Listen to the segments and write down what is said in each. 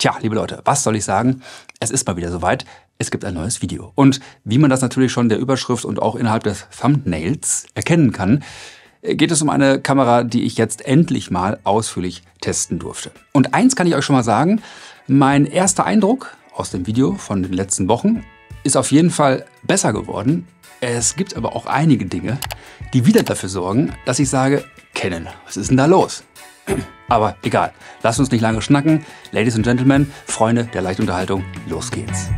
Tja, liebe Leute, was soll ich sagen? Es ist mal wieder soweit. Es gibt ein neues Video. Und wie man das natürlich schon der Überschrift und auch innerhalb des Thumbnails erkennen kann, äh, geht es um eine Kamera, die ich jetzt endlich mal ausführlich testen durfte. Und eins kann ich euch schon mal sagen, mein erster Eindruck aus dem Video von den letzten Wochen ist auf jeden Fall besser geworden. Es gibt aber auch einige Dinge, die wieder dafür sorgen, dass ich sage, kennen, was ist denn da los? Aber egal, lasst uns nicht lange schnacken. Ladies and Gentlemen, Freunde der Leichtunterhaltung, los geht's.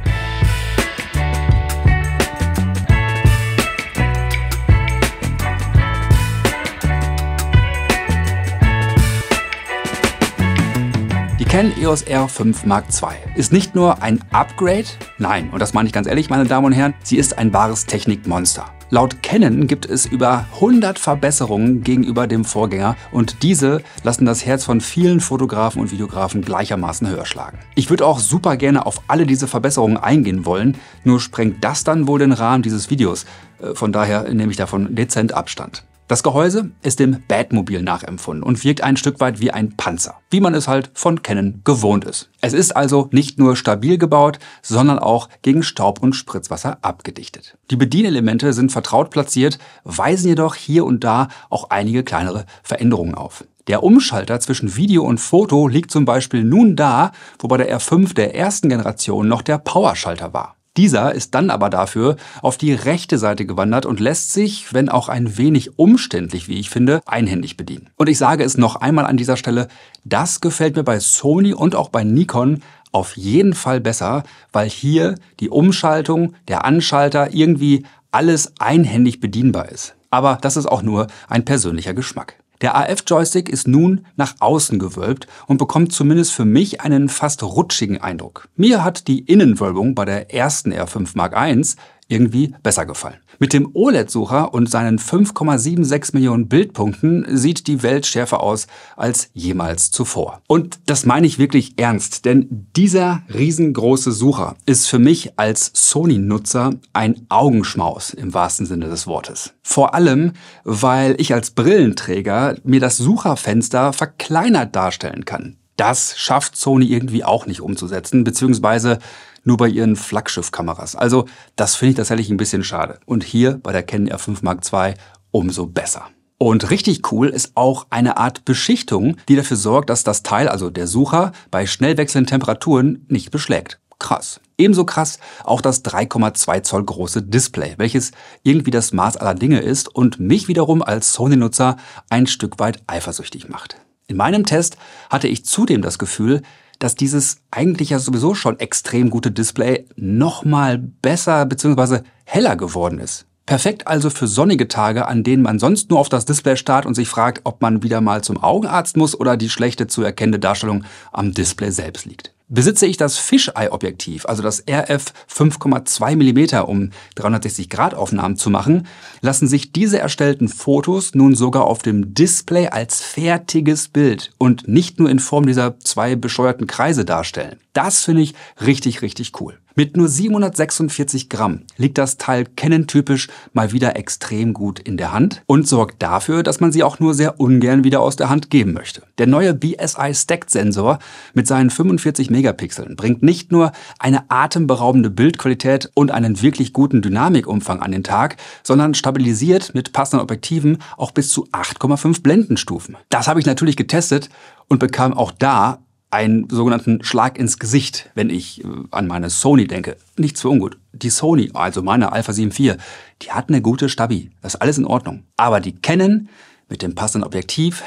Canon EOS R5 Mark II ist nicht nur ein Upgrade, nein, und das meine ich ganz ehrlich, meine Damen und Herren, sie ist ein wahres Technikmonster. Laut Canon gibt es über 100 Verbesserungen gegenüber dem Vorgänger und diese lassen das Herz von vielen Fotografen und Videografen gleichermaßen höher schlagen. Ich würde auch super gerne auf alle diese Verbesserungen eingehen wollen, nur sprengt das dann wohl den Rahmen dieses Videos. Äh, von daher nehme ich davon dezent Abstand. Das Gehäuse ist dem Batmobil nachempfunden und wirkt ein Stück weit wie ein Panzer, wie man es halt von Canon gewohnt ist. Es ist also nicht nur stabil gebaut, sondern auch gegen Staub und Spritzwasser abgedichtet. Die Bedienelemente sind vertraut platziert, weisen jedoch hier und da auch einige kleinere Veränderungen auf. Der Umschalter zwischen Video und Foto liegt zum Beispiel nun da, wobei der R5 der ersten Generation noch der Powerschalter war. Dieser ist dann aber dafür auf die rechte Seite gewandert und lässt sich, wenn auch ein wenig umständlich, wie ich finde, einhändig bedienen. Und ich sage es noch einmal an dieser Stelle, das gefällt mir bei Sony und auch bei Nikon auf jeden Fall besser, weil hier die Umschaltung, der Anschalter irgendwie alles einhändig bedienbar ist. Aber das ist auch nur ein persönlicher Geschmack. Der AF-Joystick ist nun nach außen gewölbt und bekommt zumindest für mich einen fast rutschigen Eindruck. Mir hat die Innenwölbung bei der ersten R5 Mark I irgendwie besser gefallen. Mit dem OLED-Sucher und seinen 5,76 Millionen Bildpunkten sieht die Welt schärfer aus als jemals zuvor. Und das meine ich wirklich ernst, denn dieser riesengroße Sucher ist für mich als Sony-Nutzer ein Augenschmaus im wahrsten Sinne des Wortes. Vor allem, weil ich als Brillenträger mir das Sucherfenster verkleinert darstellen kann. Das schafft Sony irgendwie auch nicht umzusetzen, beziehungsweise nur bei ihren Flaggschiffkameras. Also das finde ich tatsächlich ein bisschen schade. Und hier bei der Canon R5 Mark II umso besser. Und richtig cool ist auch eine Art Beschichtung, die dafür sorgt, dass das Teil, also der Sucher, bei schnell wechselnden Temperaturen nicht beschlägt. Krass. Ebenso krass auch das 3,2 Zoll große Display, welches irgendwie das Maß aller Dinge ist und mich wiederum als Sony-Nutzer ein Stück weit eifersüchtig macht. In meinem Test hatte ich zudem das Gefühl, dass dieses eigentlich ja sowieso schon extrem gute Display nochmal besser bzw. heller geworden ist. Perfekt also für sonnige Tage, an denen man sonst nur auf das Display starrt und sich fragt, ob man wieder mal zum Augenarzt muss oder die schlechte zu erkennende Darstellung am Display selbst liegt. Besitze ich das Fisheye-Objektiv, also das RF 5,2 mm, um 360-Grad-Aufnahmen zu machen, lassen sich diese erstellten Fotos nun sogar auf dem Display als fertiges Bild und nicht nur in Form dieser zwei bescheuerten Kreise darstellen. Das finde ich richtig, richtig cool. Mit nur 746 Gramm liegt das Teil Canon-typisch mal wieder extrem gut in der Hand und sorgt dafür, dass man sie auch nur sehr ungern wieder aus der Hand geben möchte. Der neue BSI Stacked-Sensor mit seinen 45 Megapixeln bringt nicht nur eine atemberaubende Bildqualität und einen wirklich guten Dynamikumfang an den Tag, sondern stabilisiert mit passenden Objektiven auch bis zu 8,5 Blendenstufen. Das habe ich natürlich getestet und bekam auch da einen sogenannten Schlag ins Gesicht, wenn ich äh, an meine Sony denke. Nichts für ungut. Die Sony, also meine Alpha 7.4, die hat eine gute Stabi. Das ist alles in Ordnung. Aber die Canon mit dem passenden Objektiv,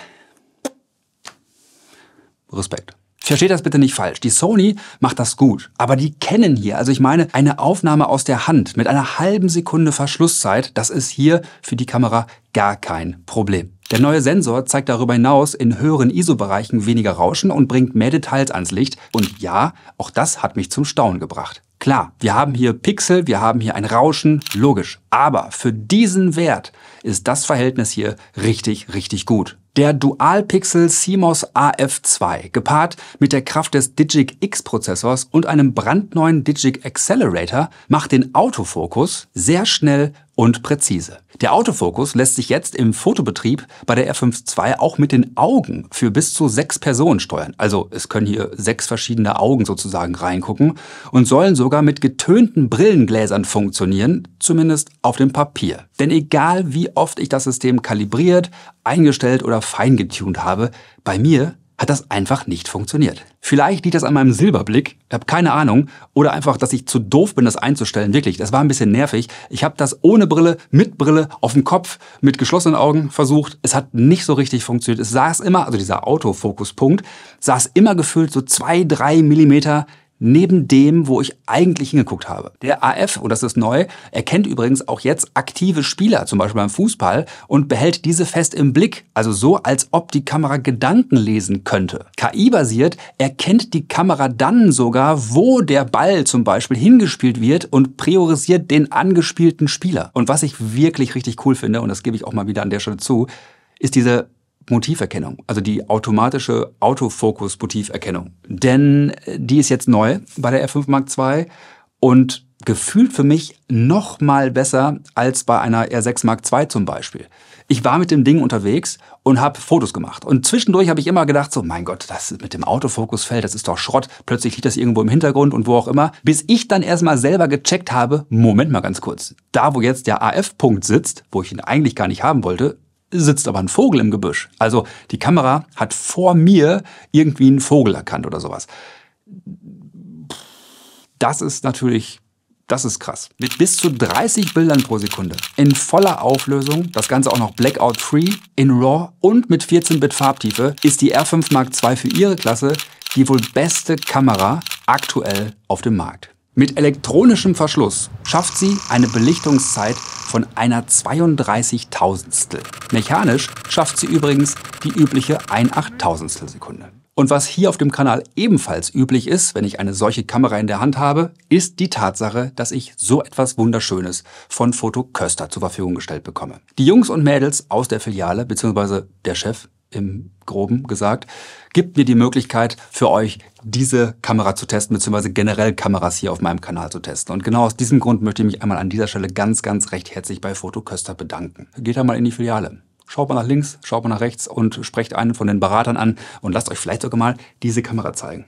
Respekt. Versteht das bitte nicht falsch. Die Sony macht das gut, aber die kennen hier, also ich meine, eine Aufnahme aus der Hand mit einer halben Sekunde Verschlusszeit, das ist hier für die Kamera gar kein Problem. Der neue Sensor zeigt darüber hinaus in höheren ISO-Bereichen weniger Rauschen und bringt mehr Details ans Licht. Und ja, auch das hat mich zum Staunen gebracht. Klar, wir haben hier Pixel, wir haben hier ein Rauschen, logisch. Aber für diesen Wert ist das Verhältnis hier richtig, richtig gut. Der Dual-Pixel CMOS AF2, gepaart mit der Kraft des Digic X-Prozessors und einem brandneuen Digic Accelerator, macht den Autofokus sehr schnell und präzise. Der Autofokus lässt sich jetzt im Fotobetrieb bei der r 5 II auch mit den Augen für bis zu sechs Personen steuern. Also es können hier sechs verschiedene Augen sozusagen reingucken und sollen sogar mit getönten Brillengläsern funktionieren, zumindest auf dem Papier. Denn egal wie oft ich das System kalibriert, eingestellt oder feingetunt habe, bei mir hat das einfach nicht funktioniert. Vielleicht liegt das an meinem Silberblick, ich habe keine Ahnung, oder einfach, dass ich zu doof bin, das einzustellen. Wirklich, das war ein bisschen nervig. Ich habe das ohne Brille, mit Brille, auf dem Kopf, mit geschlossenen Augen versucht. Es hat nicht so richtig funktioniert. Es saß immer, also dieser Autofokuspunkt, saß immer gefühlt so zwei, drei Millimeter neben dem, wo ich eigentlich hingeguckt habe. Der AF, und das ist neu, erkennt übrigens auch jetzt aktive Spieler, zum Beispiel beim Fußball, und behält diese fest im Blick, also so, als ob die Kamera Gedanken lesen könnte. KI-basiert erkennt die Kamera dann sogar, wo der Ball zum Beispiel hingespielt wird und priorisiert den angespielten Spieler. Und was ich wirklich richtig cool finde, und das gebe ich auch mal wieder an der Stelle zu, ist diese Motiverkennung, also die automatische Autofokus-Motiverkennung. Denn äh, die ist jetzt neu bei der R5 Mark II und gefühlt für mich noch mal besser als bei einer R6 Mark II zum Beispiel. Ich war mit dem Ding unterwegs und habe Fotos gemacht. Und zwischendurch habe ich immer gedacht, so mein Gott, das mit dem Autofokusfeld, das ist doch Schrott. Plötzlich liegt das irgendwo im Hintergrund und wo auch immer. Bis ich dann erstmal selber gecheckt habe, Moment mal ganz kurz, da wo jetzt der AF-Punkt sitzt, wo ich ihn eigentlich gar nicht haben wollte, sitzt aber ein Vogel im Gebüsch. Also die Kamera hat vor mir irgendwie einen Vogel erkannt oder sowas. Das ist natürlich, das ist krass. Mit bis zu 30 Bildern pro Sekunde, in voller Auflösung, das Ganze auch noch Blackout-free, in RAW und mit 14-Bit Farbtiefe, ist die R5 Mark II für ihre Klasse die wohl beste Kamera aktuell auf dem Markt. Mit elektronischem Verschluss schafft sie eine Belichtungszeit von einer 32.000stel. Mechanisch schafft sie übrigens die übliche 1.800stel Sekunde. Und was hier auf dem Kanal ebenfalls üblich ist, wenn ich eine solche Kamera in der Hand habe, ist die Tatsache, dass ich so etwas Wunderschönes von Foto Köster zur Verfügung gestellt bekomme. Die Jungs und Mädels aus der Filiale bzw. der Chef im groben gesagt, gibt mir die Möglichkeit für euch, diese Kamera zu testen, beziehungsweise generell Kameras hier auf meinem Kanal zu testen. Und genau aus diesem Grund möchte ich mich einmal an dieser Stelle ganz, ganz recht herzlich bei Foto Köster bedanken. Geht einmal in die Filiale. Schaut mal nach links, schaut mal nach rechts und sprecht einen von den Beratern an und lasst euch vielleicht sogar mal diese Kamera zeigen.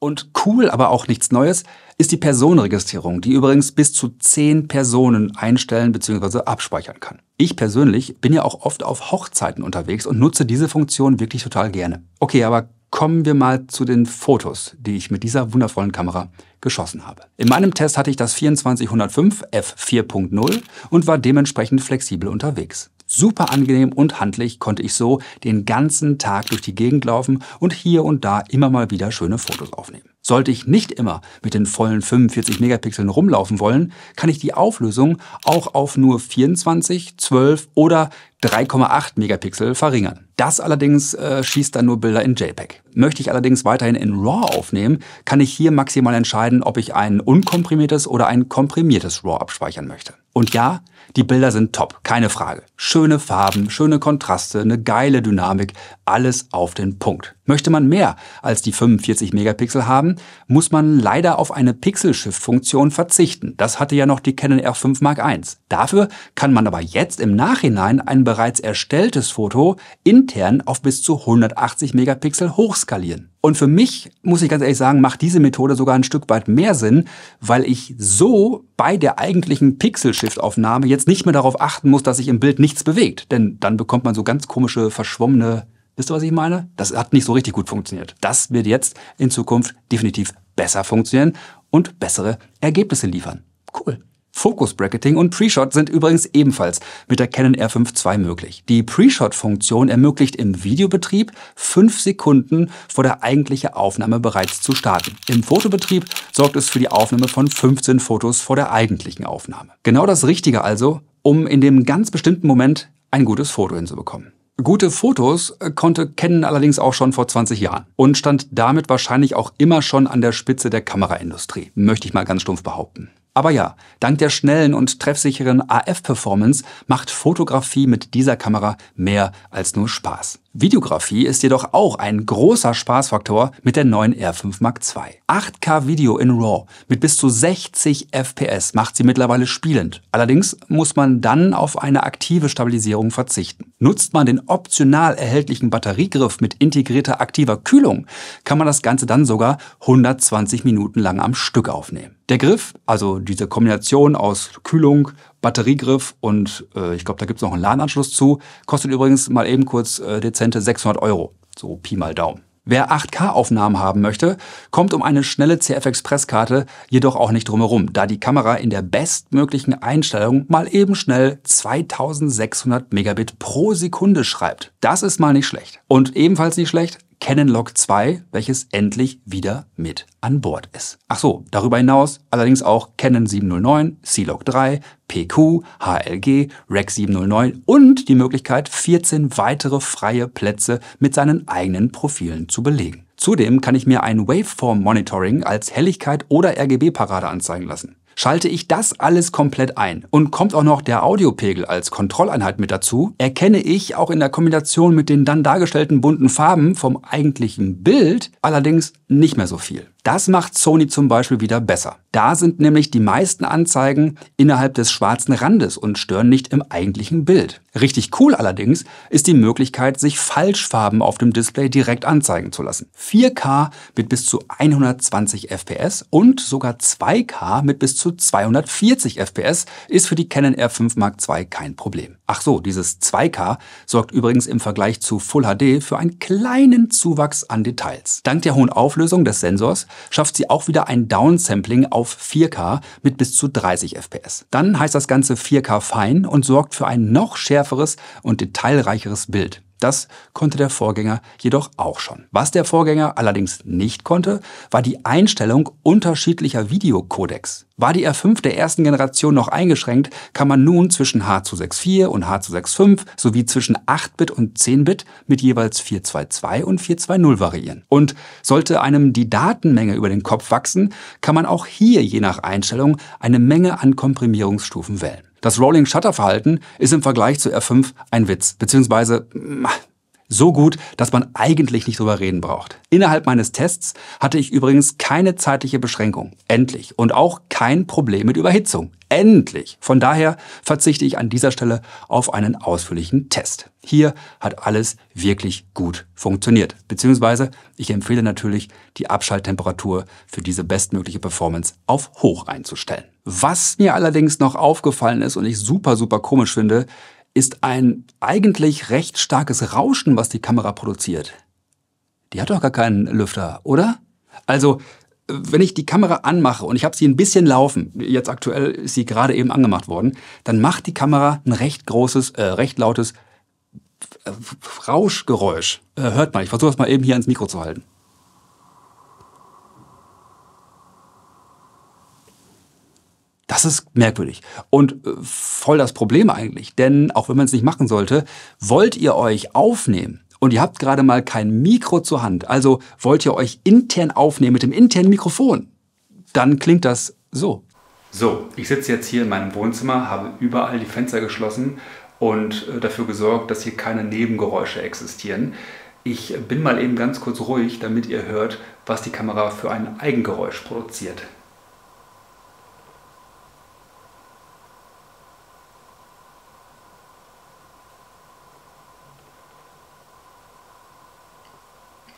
Und cool, aber auch nichts Neues, ist die Personenregistrierung, die übrigens bis zu zehn Personen einstellen bzw. abspeichern kann. Ich persönlich bin ja auch oft auf Hochzeiten unterwegs und nutze diese Funktion wirklich total gerne. Okay, aber kommen wir mal zu den Fotos, die ich mit dieser wundervollen Kamera geschossen habe. In meinem Test hatte ich das 2405 f4.0 und war dementsprechend flexibel unterwegs. Super angenehm und handlich konnte ich so den ganzen Tag durch die Gegend laufen und hier und da immer mal wieder schöne Fotos aufnehmen. Sollte ich nicht immer mit den vollen 45 Megapixeln rumlaufen wollen, kann ich die Auflösung auch auf nur 24, 12 oder 3,8 Megapixel verringern. Das allerdings äh, schießt dann nur Bilder in JPEG. Möchte ich allerdings weiterhin in RAW aufnehmen, kann ich hier maximal entscheiden, ob ich ein unkomprimiertes oder ein komprimiertes RAW abspeichern möchte. Und ja, die Bilder sind top, keine Frage. Schöne Farben, schöne Kontraste, eine geile Dynamik, alles auf den Punkt. Möchte man mehr als die 45 Megapixel haben, muss man leider auf eine Pixel-Shift-Funktion verzichten. Das hatte ja noch die Canon R5 Mark I. Dafür kann man aber jetzt im Nachhinein ein bereits erstelltes Foto intern auf bis zu 180 Megapixel hochskalieren. Und für mich, muss ich ganz ehrlich sagen, macht diese Methode sogar ein Stück weit mehr Sinn, weil ich so bei der eigentlichen Pixel-Shift-Aufnahme jetzt nicht mehr darauf achten muss, dass sich im Bild nichts bewegt. Denn dann bekommt man so ganz komische, verschwommene Wisst ihr, was ich meine? Das hat nicht so richtig gut funktioniert. Das wird jetzt in Zukunft definitiv besser funktionieren und bessere Ergebnisse liefern. Cool. Focus Bracketing und Pre-Shot sind übrigens ebenfalls mit der Canon R5 II möglich. Die Pre-Shot-Funktion ermöglicht im Videobetrieb fünf Sekunden vor der eigentlichen Aufnahme bereits zu starten. Im Fotobetrieb sorgt es für die Aufnahme von 15 Fotos vor der eigentlichen Aufnahme. Genau das Richtige also, um in dem ganz bestimmten Moment ein gutes Foto hinzubekommen. Gute Fotos äh, konnte Canon allerdings auch schon vor 20 Jahren und stand damit wahrscheinlich auch immer schon an der Spitze der Kameraindustrie, möchte ich mal ganz stumpf behaupten. Aber ja, dank der schnellen und treffsicheren AF-Performance macht Fotografie mit dieser Kamera mehr als nur Spaß. Videografie ist jedoch auch ein großer Spaßfaktor mit der neuen R5 Mark II. 8K Video in RAW mit bis zu 60 FPS macht sie mittlerweile spielend. Allerdings muss man dann auf eine aktive Stabilisierung verzichten. Nutzt man den optional erhältlichen Batteriegriff mit integrierter aktiver Kühlung, kann man das Ganze dann sogar 120 Minuten lang am Stück aufnehmen. Der Griff, also diese Kombination aus Kühlung Batteriegriff und äh, ich glaube, da gibt es noch einen LAN-Anschluss zu. Kostet übrigens mal eben kurz äh, dezente 600 Euro. So Pi mal Daumen. Wer 8K-Aufnahmen haben möchte, kommt um eine schnelle CF-Express-Karte jedoch auch nicht drumherum, da die Kamera in der bestmöglichen Einstellung mal eben schnell 2600 Megabit pro Sekunde schreibt. Das ist mal nicht schlecht. Und ebenfalls nicht schlecht, Canon Log 2, welches endlich wieder mit an Bord ist. Ach so, darüber hinaus allerdings auch Canon 709, C-Log 3, PQ, HLG, Rec 709 und die Möglichkeit, 14 weitere freie Plätze mit seinen eigenen Profilen zu belegen. Zudem kann ich mir ein Waveform-Monitoring als Helligkeit oder RGB-Parade anzeigen lassen. Schalte ich das alles komplett ein und kommt auch noch der Audiopegel als Kontrolleinheit mit dazu, erkenne ich auch in der Kombination mit den dann dargestellten bunten Farben vom eigentlichen Bild allerdings nicht mehr so viel. Das macht Sony zum Beispiel wieder besser. Da sind nämlich die meisten Anzeigen innerhalb des schwarzen Randes und stören nicht im eigentlichen Bild. Richtig cool allerdings ist die Möglichkeit, sich Falschfarben auf dem Display direkt anzeigen zu lassen. 4K mit bis zu 120 FPS und sogar 2K mit bis zu zu 240 FPS ist für die Canon R5 Mark II kein Problem. Ach so, dieses 2K sorgt übrigens im Vergleich zu Full HD für einen kleinen Zuwachs an Details. Dank der hohen Auflösung des Sensors schafft sie auch wieder ein Downsampling auf 4K mit bis zu 30 FPS. Dann heißt das Ganze 4K fein und sorgt für ein noch schärferes und detailreicheres Bild. Das konnte der Vorgänger jedoch auch schon. Was der Vorgänger allerdings nicht konnte, war die Einstellung unterschiedlicher Videocodecs. War die R5 der ersten Generation noch eingeschränkt, kann man nun zwischen H264 und H265 sowie zwischen 8-Bit und 10-Bit mit jeweils 422 und 420 variieren. Und sollte einem die Datenmenge über den Kopf wachsen, kann man auch hier je nach Einstellung eine Menge an Komprimierungsstufen wählen. Das Rolling Shutter Verhalten ist im Vergleich zu R5 ein Witz, beziehungsweise mm, so gut, dass man eigentlich nicht drüber reden braucht. Innerhalb meines Tests hatte ich übrigens keine zeitliche Beschränkung. Endlich. Und auch kein Problem mit Überhitzung. Endlich. Von daher verzichte ich an dieser Stelle auf einen ausführlichen Test. Hier hat alles wirklich gut funktioniert. Beziehungsweise ich empfehle natürlich, die Abschalttemperatur für diese bestmögliche Performance auf hoch einzustellen. Was mir allerdings noch aufgefallen ist und ich super, super komisch finde, ist ein eigentlich recht starkes Rauschen, was die Kamera produziert. Die hat doch gar keinen Lüfter, oder? Also, wenn ich die Kamera anmache und ich habe sie ein bisschen laufen, jetzt aktuell ist sie gerade eben angemacht worden, dann macht die Kamera ein recht großes, äh, recht lautes äh, Rauschgeräusch äh, hört man. Ich versuche das mal eben hier ins Mikro zu halten. Das ist merkwürdig und äh, voll das Problem eigentlich, denn auch wenn man es nicht machen sollte, wollt ihr euch aufnehmen und ihr habt gerade mal kein Mikro zur Hand, also wollt ihr euch intern aufnehmen mit dem internen Mikrofon, dann klingt das so. So, ich sitze jetzt hier in meinem Wohnzimmer, habe überall die Fenster geschlossen und äh, dafür gesorgt, dass hier keine Nebengeräusche existieren. Ich bin mal eben ganz kurz ruhig, damit ihr hört, was die Kamera für ein Eigengeräusch produziert.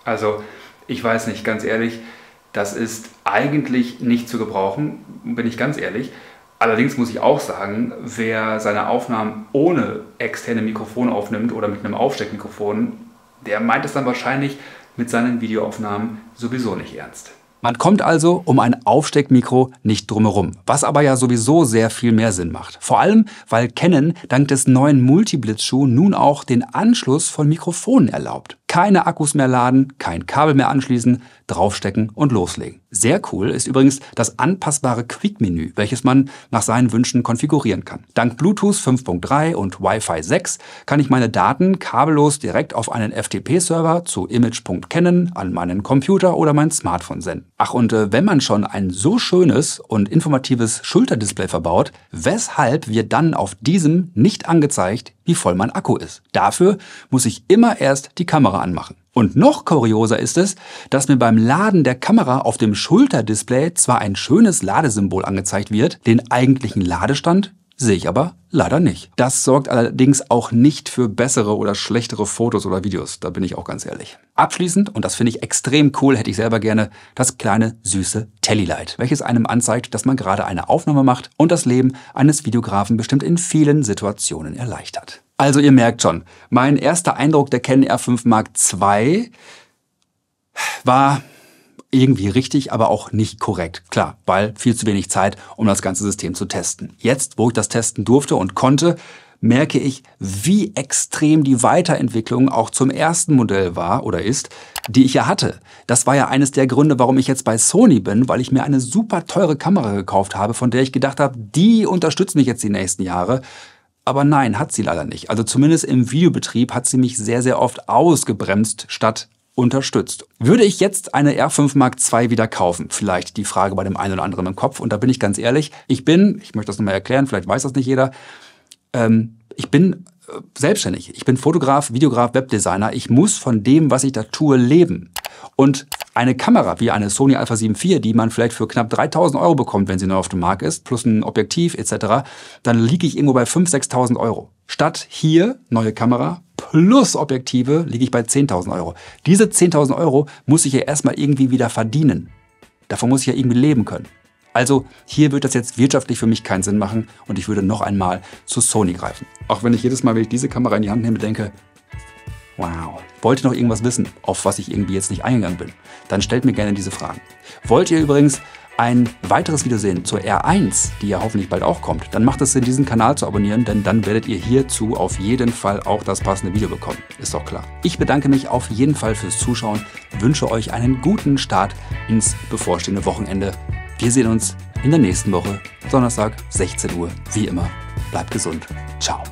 Also, ich weiß nicht, ganz ehrlich, das ist eigentlich nicht zu gebrauchen, bin ich ganz ehrlich. Allerdings muss ich auch sagen, wer seine Aufnahmen ohne externe Mikrofone aufnimmt oder mit einem Aufsteckmikrofon, der meint es dann wahrscheinlich mit seinen Videoaufnahmen sowieso nicht ernst. Man kommt also um ein Aufsteckmikro nicht drumherum, was aber ja sowieso sehr viel mehr Sinn macht. Vor allem, weil Canon dank des neuen Multiblitzschuh nun auch den Anschluss von Mikrofonen erlaubt keine Akkus mehr laden, kein Kabel mehr anschließen, draufstecken und loslegen. Sehr cool ist übrigens das anpassbare Quick-Menü, welches man nach seinen Wünschen konfigurieren kann. Dank Bluetooth 5.3 und Wi-Fi 6 kann ich meine Daten kabellos direkt auf einen FTP-Server zu image.canon an meinen Computer oder mein Smartphone senden. Ach und äh, wenn man schon ein so schönes und informatives Schulterdisplay verbaut, weshalb wird dann auf diesem nicht angezeigt, wie voll mein Akku ist? Dafür muss ich immer erst die Kamera anmachen. Und noch kurioser ist es, dass mir beim Laden der Kamera auf dem Schulterdisplay zwar ein schönes Ladesymbol angezeigt wird, den eigentlichen Ladestand sehe ich aber leider nicht. Das sorgt allerdings auch nicht für bessere oder schlechtere Fotos oder Videos, da bin ich auch ganz ehrlich. Abschließend, und das finde ich extrem cool, hätte ich selber gerne, das kleine süße Tellylight, welches einem anzeigt, dass man gerade eine Aufnahme macht und das Leben eines Videografen bestimmt in vielen Situationen erleichtert. Also ihr merkt schon, mein erster Eindruck der Canon R5 Mark II war irgendwie richtig, aber auch nicht korrekt. Klar, weil viel zu wenig Zeit, um das ganze System zu testen. Jetzt, wo ich das testen durfte und konnte, merke ich, wie extrem die Weiterentwicklung auch zum ersten Modell war oder ist, die ich ja hatte. Das war ja eines der Gründe, warum ich jetzt bei Sony bin, weil ich mir eine super teure Kamera gekauft habe, von der ich gedacht habe, die unterstützt mich jetzt die nächsten Jahre. Aber nein, hat sie leider nicht. Also zumindest im Videobetrieb hat sie mich sehr, sehr oft ausgebremst statt unterstützt. Würde ich jetzt eine R5 Mark II wieder kaufen? Vielleicht die Frage bei dem einen oder anderen im Kopf. Und da bin ich ganz ehrlich, ich bin, ich möchte das nochmal erklären, vielleicht weiß das nicht jeder, ähm, ich bin äh, selbstständig. Ich bin Fotograf, Videograf, Webdesigner. Ich muss von dem, was ich da tue, leben. Und eine Kamera wie eine Sony Alpha 7 IV, die man vielleicht für knapp 3000 Euro bekommt, wenn sie neu auf dem Markt ist, plus ein Objektiv etc., dann liege ich irgendwo bei 5.000, 6.000 Euro. Statt hier neue Kamera plus Objektive liege ich bei 10.000 Euro. Diese 10.000 Euro muss ich ja erstmal irgendwie wieder verdienen. Davon muss ich ja irgendwie leben können. Also hier wird das jetzt wirtschaftlich für mich keinen Sinn machen und ich würde noch einmal zu Sony greifen. Auch wenn ich jedes Mal, wenn ich diese Kamera in die Hand nehme, denke, Wow. Wollt ihr noch irgendwas wissen, auf was ich irgendwie jetzt nicht eingegangen bin? Dann stellt mir gerne diese Fragen. Wollt ihr übrigens ein weiteres Video sehen zur R1, die ja hoffentlich bald auch kommt, dann macht es Sinn, diesen Kanal zu abonnieren, denn dann werdet ihr hierzu auf jeden Fall auch das passende Video bekommen. Ist doch klar. Ich bedanke mich auf jeden Fall fürs Zuschauen, wünsche euch einen guten Start ins bevorstehende Wochenende. Wir sehen uns in der nächsten Woche, Donnerstag, 16 Uhr, wie immer. Bleibt gesund. Ciao.